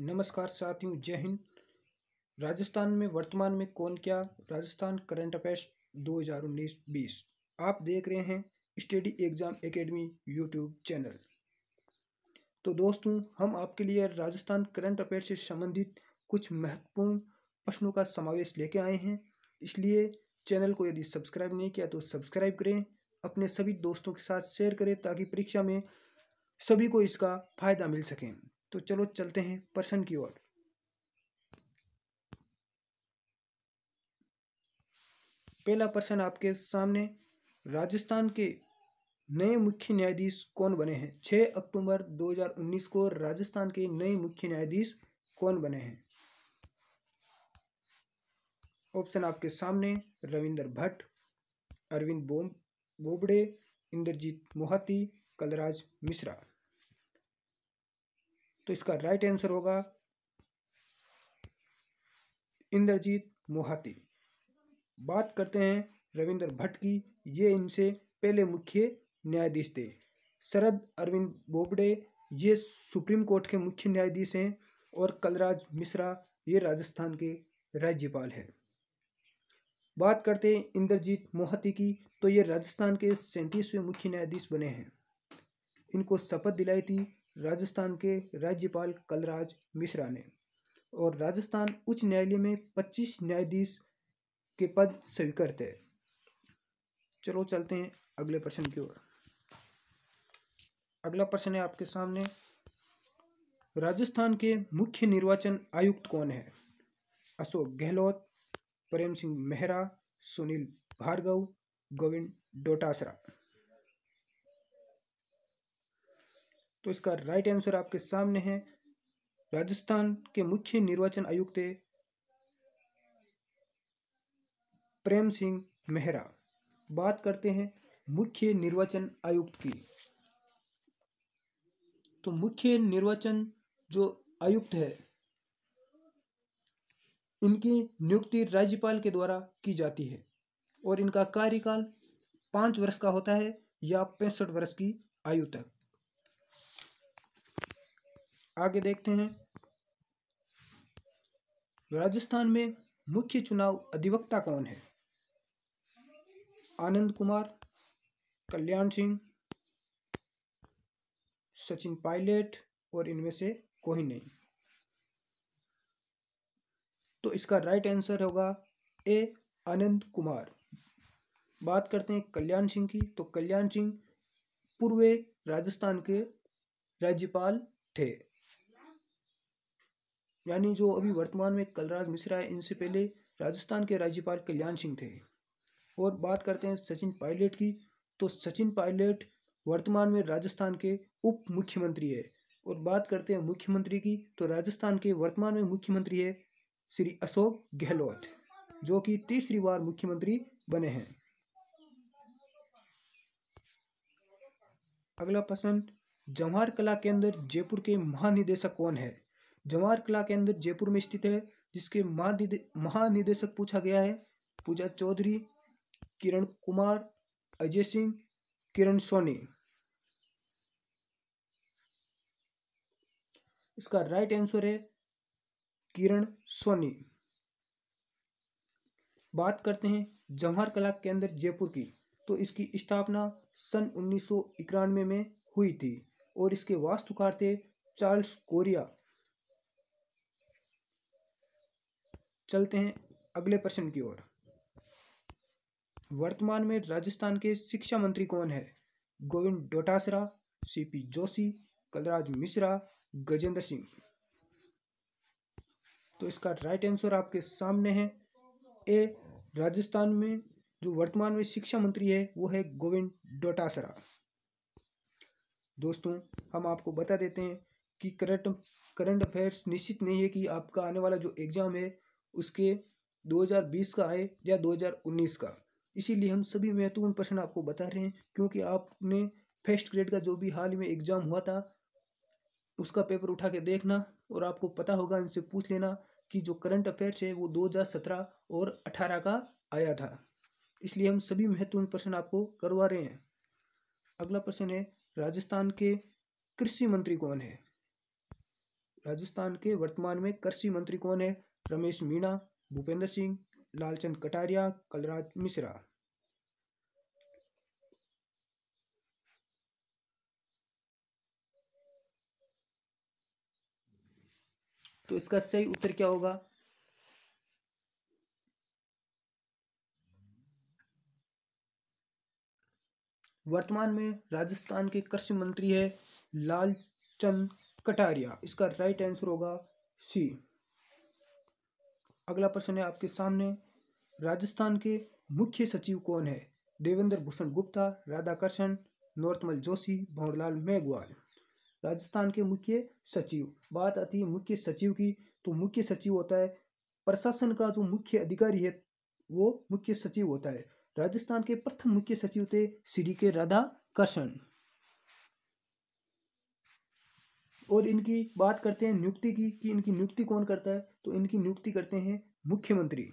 नमस्कार साथियों जय हिंद राजस्थान में वर्तमान में कौन क्या राजस्थान करंट अफेयर्स दो हजार उन्नीस बीस आप देख रहे हैं study exam academy YouTube channel तो दोस्तों हम आपके लिए राजस्थान करंट अफेयर से संबंधित कुछ महत्वपूर्ण प्रश्नों का समावेश लेके आए हैं इसलिए चैनल को यदि सब्सक्राइब नहीं किया तो सब्सक्राइब करें अपने सभी दोस्तों के साथ शेयर करें ताकि परीक्षा में सभी को इसका फ़ायदा मिल सके तो चलो चलते हैं पर्सन की ओर पहला पर्सन आपके सामने राजस्थान के नए मुख्य न्यायाधीश कौन बने हैं 6 अक्टूबर 2019 को राजस्थान के नए मुख्य न्यायाधीश कौन बने हैं ऑप्शन आपके सामने रविंद्र भट्ट अरविंद बोबड़े इंद्रजीत मोहती कलराज मिश्रा तो इसका राइट आंसर होगा इंद्रजीत मोहाती बात करते हैं रविंद्र भट्ट की ये इनसे पहले मुख्य न्यायाधीश थे शरद अरविंद बोबडे ये सुप्रीम कोर्ट के मुख्य न्यायाधीश हैं और कलराज मिश्रा ये राजस्थान के राज्यपाल हैं बात करते हैं इंद्रजीत मोहती की तो ये राजस्थान के सैंतीसवें मुख्य न्यायाधीश बने हैं इनको शपथ दिलाई थी राजस्थान के राज्यपाल कलराज मिश्रा ने और राजस्थान उच्च न्यायालय में 25 न्यायाधीश के पद स्वीकृत है चलो चलते हैं अगले प्रश्न की ओर अगला प्रश्न है आपके सामने राजस्थान के मुख्य निर्वाचन आयुक्त कौन है अशोक गहलोत प्रेम सिंह मेहरा सुनील भार्गव गोविंद डोटासरा तो इसका राइट आंसर आपके सामने है राजस्थान के मुख्य निर्वाचन आयुक्त प्रेम सिंह मेहरा बात करते हैं मुख्य निर्वाचन आयुक्त की तो मुख्य निर्वाचन जो आयुक्त है इनकी नियुक्ति राज्यपाल के द्वारा की जाती है और इनका कार्यकाल पांच वर्ष का होता है या पैंसठ वर्ष की आयु तक आगे देखते हैं राजस्थान में मुख्य चुनाव अधिवक्ता कौन है आनंद कुमार कल्याण सिंह सचिन पायलट और इनमें से कोई नहीं तो इसका राइट आंसर होगा ए आनंद कुमार बात करते हैं कल्याण सिंह की तो कल्याण सिंह पूर्व राजस्थान के राज्यपाल थे यानी जो अभी वर्तमान में कलराज मिश्रा है इनसे पहले राजस्थान के राज्यपाल कल्याण सिंह थे और बात करते हैं सचिन पायलट की तो सचिन पायलट वर्तमान में राजस्थान के उप मुख्यमंत्री है और बात करते हैं मुख्यमंत्री की तो राजस्थान के वर्तमान में मुख्यमंत्री है श्री अशोक गहलोत जो कि तीसरी बार मुख्यमंत्री बने हैं अगला प्रश्न जवाहर कला केंद्र जयपुर के महानिदेशक कौन है जवाहर किला के अंदर जयपुर में स्थित है जिसके महानिदेशक पूछा गया है पूजा चौधरी किरण कुमार अजय सिंह किरण सोनी इसका राइट आंसर है किरण सोनी बात करते हैं जवाहर कला केंद्र जयपुर की तो इसकी स्थापना सन उन्नीस में हुई थी और इसके वास्तुकार थे चार्ल्स कोरिया चलते हैं अगले प्रश्न की ओर वर्तमान में राजस्थान के शिक्षा मंत्री कौन है गोविंद डोटासरा सीपी जोशी कलराज मिश्रा गजेंद्र सिंह तो इसका राइट आंसर आपके सामने है ए राजस्थान में जो वर्तमान में शिक्षा मंत्री है वो है गोविंद डोटासरा दोस्तों हम आपको बता देते हैं कि करंट करंट अफेयर्स निश्चित नहीं है कि आपका आने वाला जो एग्ज़ाम है उसके 2020 का है या 2019 का इसीलिए हम सभी महत्वपूर्ण प्रश्न आपको बता रहे हैं क्योंकि आपने फर्स्ट ग्रेड का जो भी हाल में एग्ज़ाम हुआ था उसका पेपर उठा के देखना और आपको पता होगा इनसे पूछ लेना कि जो करंट अफेयर्स है वो 2017 और 18 का आया था इसलिए हम सभी महत्वपूर्ण प्रश्न आपको करवा रहे हैं अगला प्रश्न है राजस्थान के कृषि मंत्री कौन है राजस्थान के वर्तमान में कृषि मंत्री कौन है रमेश मीणा भूपेंद्र सिंह लालचंद कटारिया कलराज मिश्रा तो इसका सही उत्तर क्या होगा वर्तमान में राजस्थान के कृषि मंत्री है लालचंद कटारिया इसका राइट आंसर होगा सी अगला प्रश्न है आपके सामने राजस्थान के मुख्य सचिव कौन है देवेंद्र भूषण गुप्ता राधाकृष्ण नॉर्थमल जोशी भंवरलाल मेघवाल राजस्थान के मुख्य सचिव बात आती है मुख्य सचिव की तो मुख्य सचिव होता है प्रशासन का जो मुख्य अधिकारी है वो मुख्य सचिव होता है राजस्थान के प्रथम मुख्य सचिव थे श्री के राधा कृष्ण और इनकी बात करते हैं नियुक्ति की कि इनकी नियुक्ति कौन करता है तो इनकी नियुक्ति करते हैं मुख्यमंत्री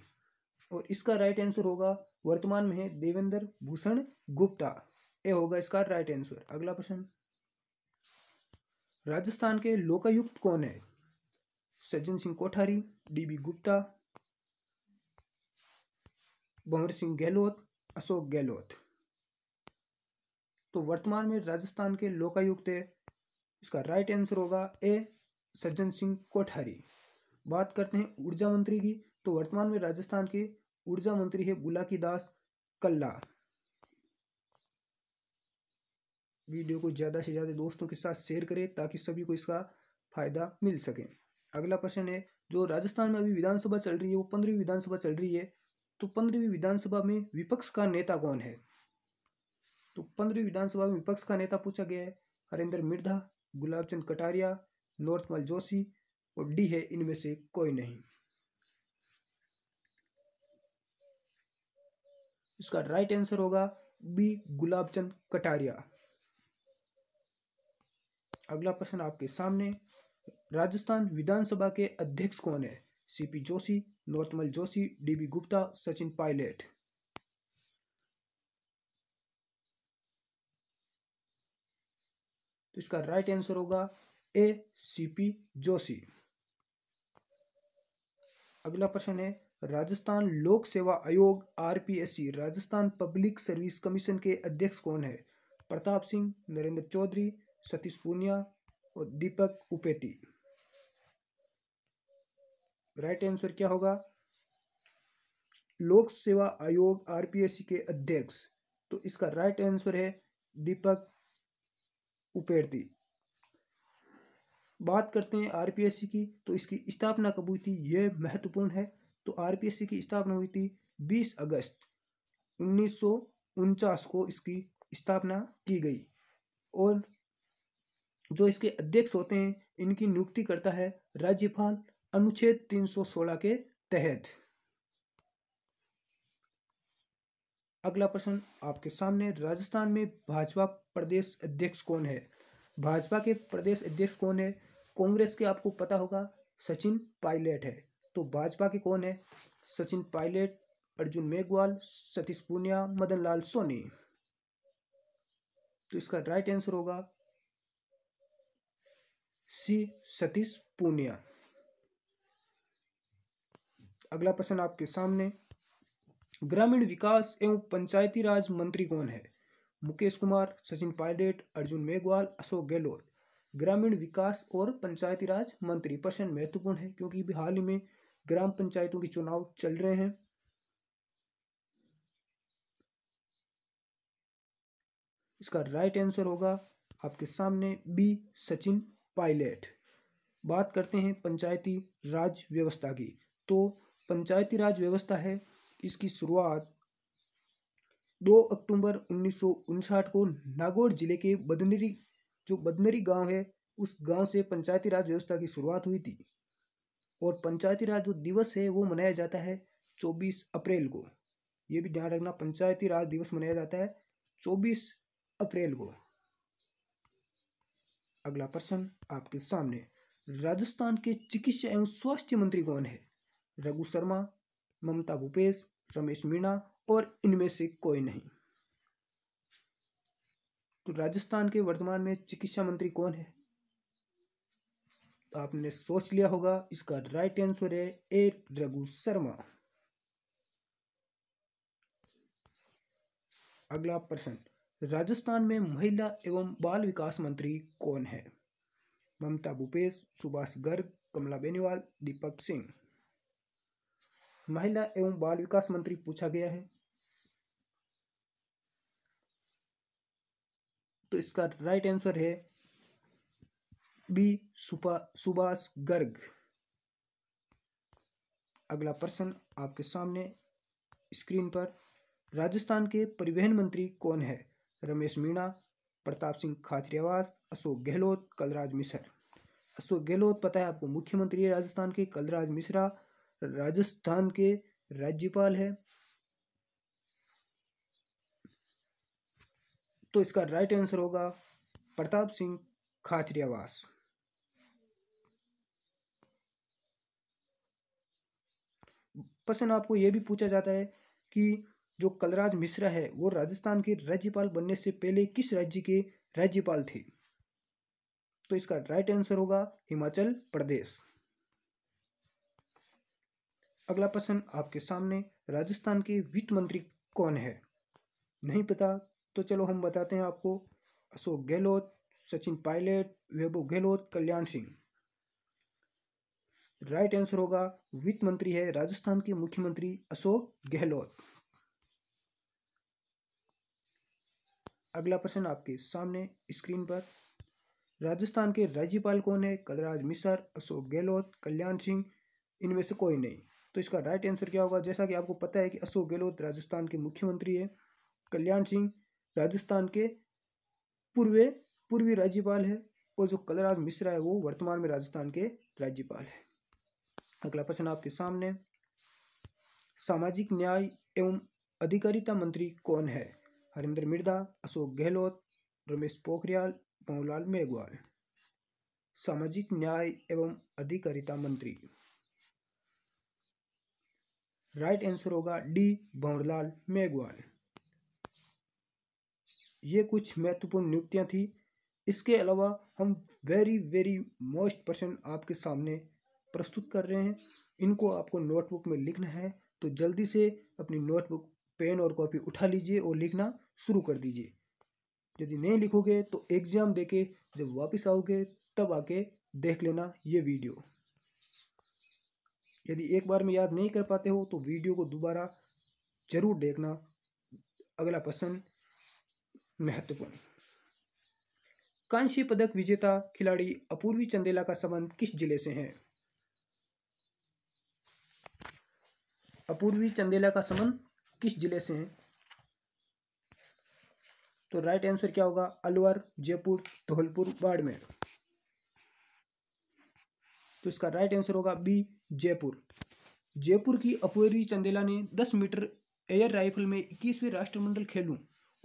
और इसका राइट आंसर होगा वर्तमान में है देवेंद्र भूषण गुप्ता ये होगा इसका राइट आंसर अगला प्रश्न राजस्थान के लोकायुक्त कौन है सज्जन सिंह कोठारी डीबी गुप्ता भंवर सिंह गहलोत अशोक गहलोत तो वर्तमान में राजस्थान के लोकायुक्त है इसका राइट आंसर होगा ए सज्जन सिंह कोठारी बात करते हैं ऊर्जा मंत्री की तो वर्तमान में राजस्थान के ऊर्जा मंत्री है बुलाकी दास कल्ला वीडियो को ज़्यादा से ज़्यादा दोस्तों के साथ शेयर करें ताकि सभी को इसका फायदा मिल सके अगला प्रश्न है जो राजस्थान में अभी विधानसभा चल रही है वो पंद्रहवीं विधानसभा चल रही है तो पंद्रहवीं विधानसभा में विपक्ष का नेता कौन है तो पंद्रहवीं विधानसभा में विपक्ष का नेता पूछा गया है हरेंद्र मिर्धा गुलाब चंद कटारिया नॉर्थमल जोशी और डी है इनमें से कोई नहीं इसका राइट आंसर होगा बी गुलाबचंद कटारिया अगला प्रश्न आपके सामने राजस्थान विधानसभा के अध्यक्ष कौन है सीपी जोशी नॉर्थमल जोशी डीबी गुप्ता सचिन पायलट तो इसका राइट आंसर होगा ए सी पी जोशी अगला प्रश्न है राजस्थान लोक सेवा आयोग RPSC Rajasthan public service commission के अध्यक्ष कौन है प्रताप सिंह नरेंद्र चौधरी सतीश पूनिया और दीपक उपेती राइट आंसर क्या होगा लोक सेवा आयोग आरपीएससी के अध्यक्ष तो इसका राइट आंसर है दीपक उपेड़ दी बात करते हैं आर की तो इसकी स्थापना कब हुई थी यह महत्वपूर्ण है तो आर की स्थापना हुई थी 20 अगस्त उन्नीस को इसकी स्थापना की गई और जो इसके अध्यक्ष होते हैं इनकी नियुक्ति करता है राज्यपाल अनुच्छेद 316 के तहत अगला प्रश्न आपके सामने राजस्थान में भाजपा प्रदेश अध्यक्ष कौन है भाजपा के प्रदेश अध्यक्ष कौन है कांग्रेस के आपको पता होगा सचिन पायलट है तो भाजपा के कौन है सचिन पायलट अर्जुन मेघवाल सतीश पूनिया मदन लाल सोनी तो इसका राइट आंसर होगा सी सतीश पूनिया अगला प्रश्न आपके सामने ग्रामीण विकास एवं पंचायती राज मंत्री कौन है मुकेश कुमार सचिन पायलट अर्जुन मेघवाल अशोक गहलोत ग्रामीण विकास और पंचायती राज मंत्री प्रश्न महत्वपूर्ण है क्योंकि हाल ही में ग्राम पंचायतों के चुनाव चल रहे हैं इसका राइट आंसर होगा आपके सामने बी सचिन पायलट बात करते हैं पंचायती राज व्यवस्था की तो पंचायती राज व्यवस्था है इसकी शुरुआत 2 अक्टूबर उन्नीस को नागौर जिले के बदनरी जो बदनरी गांव है उस गांव से पंचायती राज व्यवस्था की शुरुआत हुई थी और पंचायती राज जो दिवस है वो मनाया जाता है 24 अप्रैल को ये भी ध्यान रखना पंचायती राज दिवस मनाया जाता है 24 अप्रैल को अगला प्रश्न आपके सामने राजस्थान के चिकित्सा एवं स्वास्थ्य मंत्री कौन है रघु शर्मा ममता भूपेश रमेश मीणा और इनमें से कोई नहीं तो राजस्थान के वर्तमान में चिकित्सा मंत्री कौन है तो आपने सोच लिया होगा इसका राइट आंसर है ए रघु शर्मा अगला प्रश्न राजस्थान में महिला एवं बाल विकास मंत्री कौन है ममता भूपेश सुभाष गर्ग कमला बेनीवाल दीपक सिंह महिला एवं बाल विकास मंत्री पूछा गया है तो इसका राइट आंसर है बी सुभाष गर्ग अगला प्रश्न आपके सामने स्क्रीन पर राजस्थान के परिवहन मंत्री कौन है रमेश मीणा प्रताप सिंह खाचरियावास अशोक गहलोत कलराज मिश्र अशोक गहलोत पता है आपको मुख्यमंत्री है राजस्थान के कलराज मिश्रा राजस्थान के राज्यपाल है तो इसका राइट आंसर होगा प्रताप सिंह खाचरियावास प्रश्न आपको यह भी पूछा जाता है कि जो कलराज मिश्रा है वो राजस्थान के राज्यपाल बनने से पहले किस राज्य के राज्यपाल थे तो इसका राइट आंसर होगा हिमाचल प्रदेश अगला प्रश्न आपके सामने राजस्थान के वित्त मंत्री कौन है नहीं पता तो चलो हम बताते हैं आपको अशोक गहलोत सचिन पायलट वैभव गहलोत कल्याण सिंह राइट आंसर होगा वित्त मंत्री है राजस्थान के मुख्यमंत्री अशोक गहलोत अगला प्रश्न आपके सामने स्क्रीन पर राजस्थान के राज्यपाल कौन है कलराज मिश्र अशोक गहलोत कल्याण सिंह इनमें से कोई नहीं तो इसका राइट आंसर क्या होगा जैसा कि आपको पता है कि अशोक गहलोत राजस्थान के मुख्यमंत्री है कल्याण सिंह राजस्थान के पूर्व पूर्वी राज्यपाल है और जो कलराज मिश्रा है वो वर्तमान में राजस्थान के राज्यपाल है अगला प्रश्न आपके सामने सामाजिक न्याय एवं अधिकारिता मंत्री कौन है हरिंदर मिर्दा अशोक गहलोत रमेश पोखरियाल मोहनलाल मेघवाल सामाजिक न्याय एवं अधिकारिता मंत्री राइट आंसर होगा डी भंवरलाल मेघवाल ये कुछ महत्वपूर्ण नियुक्तियां थी इसके अलावा हम वेरी वेरी मोस्ट पर्सन आपके सामने प्रस्तुत कर रहे हैं इनको आपको नोटबुक में लिखना है तो जल्दी से अपनी नोटबुक पेन और कॉपी उठा लीजिए और लिखना शुरू कर दीजिए यदि नहीं लिखोगे तो एग्ज़ाम देके जब वापस आओगे तब आके देख लेना ये वीडियो यदि एक बार में याद नहीं कर पाते हो तो वीडियो को दोबारा जरूर देखना अगला प्रश्न महत्वपूर्ण कांस्य पदक विजेता खिलाड़ी अपूर्वी चंदेला का संबंध किस जिले से है अपूर्वी चंदेला का संबंध किस जिले से है तो राइट आंसर क्या होगा अलवर जयपुर धौलपुर बाड़मेर तो इसका राइट आंसर होगा बी जयपुर जयपुर की अपूर्वी चंदेला ने 10 मीटर एयर राइफल में इक्कीसवें राष्ट्रमंडल खेलों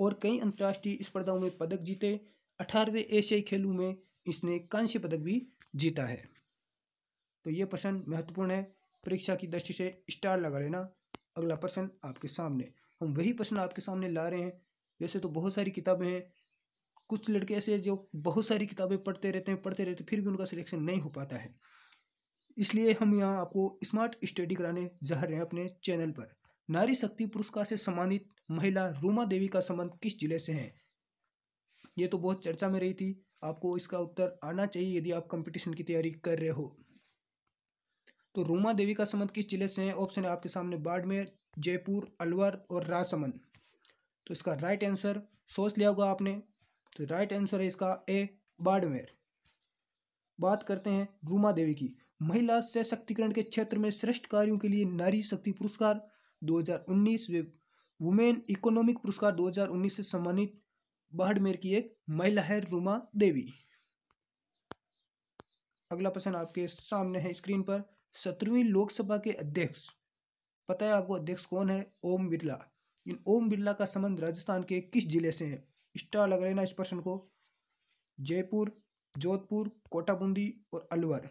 और कई अंतर्राष्ट्रीय स्पर्धाओं में पदक जीते अठारहवें एशियाई खेलों में इसने कांस्य पदक भी जीता है तो ये प्रश्न महत्वपूर्ण है परीक्षा की दृष्टि से स्टार लगा लेना अगला प्रश्न आपके सामने हम वही प्रश्न आपके सामने ला रहे हैं वैसे तो बहुत सारी किताबें हैं कुछ लड़के ऐसे हैं जो बहुत सारी किताबें पढ़ते रहते हैं पढ़ते रहते फिर भी उनका सिलेक्शन नहीं हो पाता है इसलिए हम यहाँ आपको स्मार्ट स्टडी कराने जा रहे हैं अपने चैनल पर नारी शक्ति पुरस्कार से सम्मानित महिला रूमा देवी का संबंध किस जिले से है ये तो बहुत चर्चा में रही थी आपको इसका उत्तर आना चाहिए यदि आप कंपटीशन की तैयारी कर रहे हो तो रूमा देवी का संबंध किस जिले से है ऑप्शन है आपके सामने बाड़मेर जयपुर अलवर और राजसमंद तो इसका राइट आंसर सोच लिया होगा आपने तो राइट आंसर है इसका ए बाड़मेर बात करते हैं रूमा देवी की महिला सशक्तिकरण के क्षेत्र में श्रेष्ठ कार्यों के लिए नारी शक्ति पुरस्कार 2019 वे वुमेन इकोनॉमिक पुरस्कार 2019 से सम्मानित बाड़मेर की एक महिला है रुमा देवी अगला प्रश्न आपके सामने है स्क्रीन पर सत्रहवीं लोकसभा के अध्यक्ष पता है आपको अध्यक्ष कौन है ओम बिरला इन ओम बिरला का संबंध राजस्थान के किस जिले से है स्टार लग रहे ना इस प्रश्न को जयपुर जोधपुर कोटाबूंदी और अलवर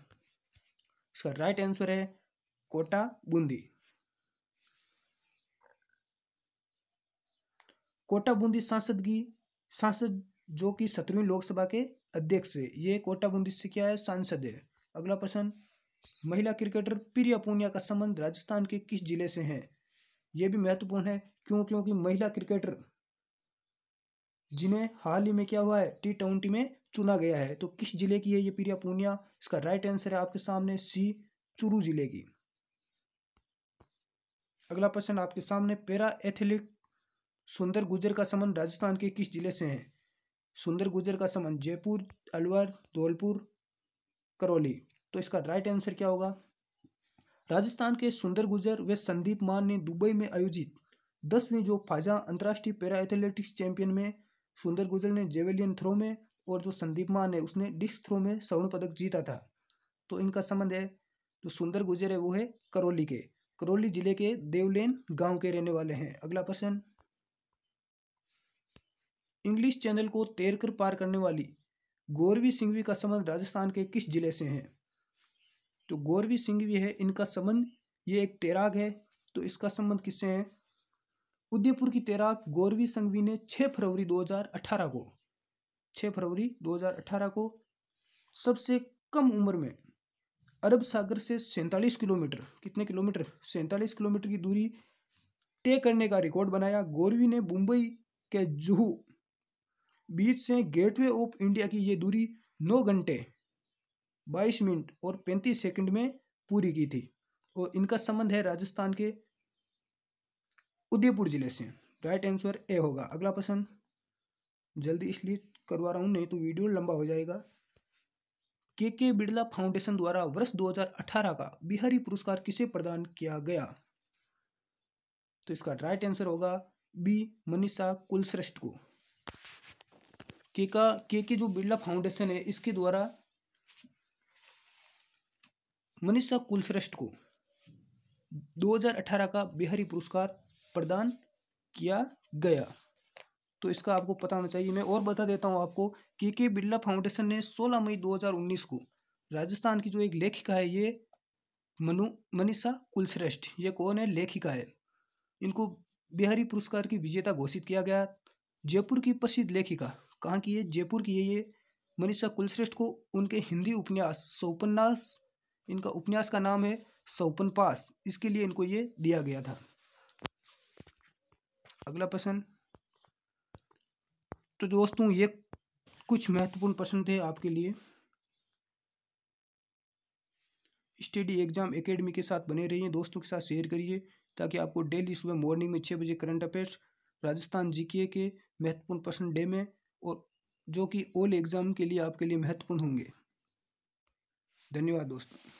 इसका राइट आंसर है कोटा बूंदी कोटा बूंदी सांसद की सांसद जो कि सत्रहवीं लोकसभा के अध्यक्ष है ये कोटा बूंदी से क्या है सांसद है अगला प्रश्न महिला क्रिकेटर प्रिया पूनिया का संबंध राजस्थान के किस जिले से है ये भी महत्वपूर्ण है क्यों क्योंकि महिला क्रिकेटर जिन्हें हाल ही में क्या हुआ है टी ट्वेंटी में चुना गया है तो किस जिले की है ये पीरिया पूर्णिया इसका राइट आंसर है आपके सामने सी चुरू जिले की अगला प्रश्न आपके सामने पैरा एथलीट सुंदर गुजर का संबंध राजस्थान के किस जिले से है सुंदर गुजर का संबंध जयपुर अलवर धौलपुर करौली तो इसका राइट आंसर क्या होगा राजस्थान के सुंदर गुजर व संदीप मान ने दुबई में आयोजित दसवीं जो फाजा अंतर्राष्ट्रीय पैरा एथलेटिक्स चैंपियन में सुंदर गुजर ने जेवेलियन थ्रो में और जो संदीप मान है उसने डिस्क थ्रो में स्वर्ण पदक जीता था तो इनका संबंध है जो सुंदर गुजर है वो है करौली के करौली जिले के देवलेन गांव के रहने वाले हैं अगला प्रश्न इंग्लिश चैनल को तैरकर पार करने वाली गौरवी सिंघवी का संबंध राजस्थान के किस जिले से है तो गौरवी सिंघवी है इनका संबंध ये एक तैराक है तो इसका संबंध किससे है उदयपुर की तैराक गौरवी संघवी ने 6 फरवरी 2018 को 6 फरवरी 2018 को सबसे कम उम्र में अरब सागर से सैंतालीस किलोमीटर कितने किलोमीटर सैंतालीस किलोमीटर की दूरी तय करने का रिकॉर्ड बनाया गोरवी ने मुंबई के जुहू बीच से गेटवे ऑफ इंडिया की ये दूरी नौ घंटे बाईस मिनट और पैंतीस सेकंड में पूरी की थी और इनका संबंध है राजस्थान के उदयपुर जिले से राइट आंसर ए होगा अगला प्रश्न जल्दी इसलिए करवा रहा हूँ नहीं तो वीडियो लंबा हो जाएगा के के बिड़ला फाउंडेशन द्वारा वर्ष 2018 का बिहारी पुरस्कार किसे प्रदान किया गया तो इसका राइट आंसर होगा बी मनीषा कुलश्रेष्ठ को के का के के जो बिड़ला फाउंडेशन है इसके द्वारा मनीषा कुलश्रेष्ठ को 2018 का बिहारी पुरस्कार प्रदान किया गया तो इसका आपको पता होना चाहिए मैं और बता देता हूँ आपको के के बिरला फाउंडेशन ने 16 मई 2019 को राजस्थान की जो एक लेखिका है ये मनु मनीषा कुलश्रेष्ठ ये कौन है लेखिका है इनको बिहारी पुरस्कार की विजेता घोषित किया गया जयपुर की प्रसिद्ध लेखिका कहाँ की है जयपुर की है ये मनीषा कुलश्रेष्ठ को उनके हिंदी उपन्यास सौपन्यास इनका उपन्यास का नाम है सौपन पास इसके लिए इनको ये दिया गया था अगला प्रश्न तो दोस्तों ये कुछ महत्वपूर्ण प्रश्न थे आपके लिए स्टडी एग्जाम एकेडमी के साथ बने रहिए दोस्तों के साथ शेयर करिए ताकि आपको डेली सुबह मॉर्निंग में छः बजे करंट अफेयर्स राजस्थान जीके के महत्वपूर्ण प्रश्न डे में और जो कि ओल एग्ज़ाम के लिए आपके लिए महत्वपूर्ण होंगे धन्यवाद दोस्तों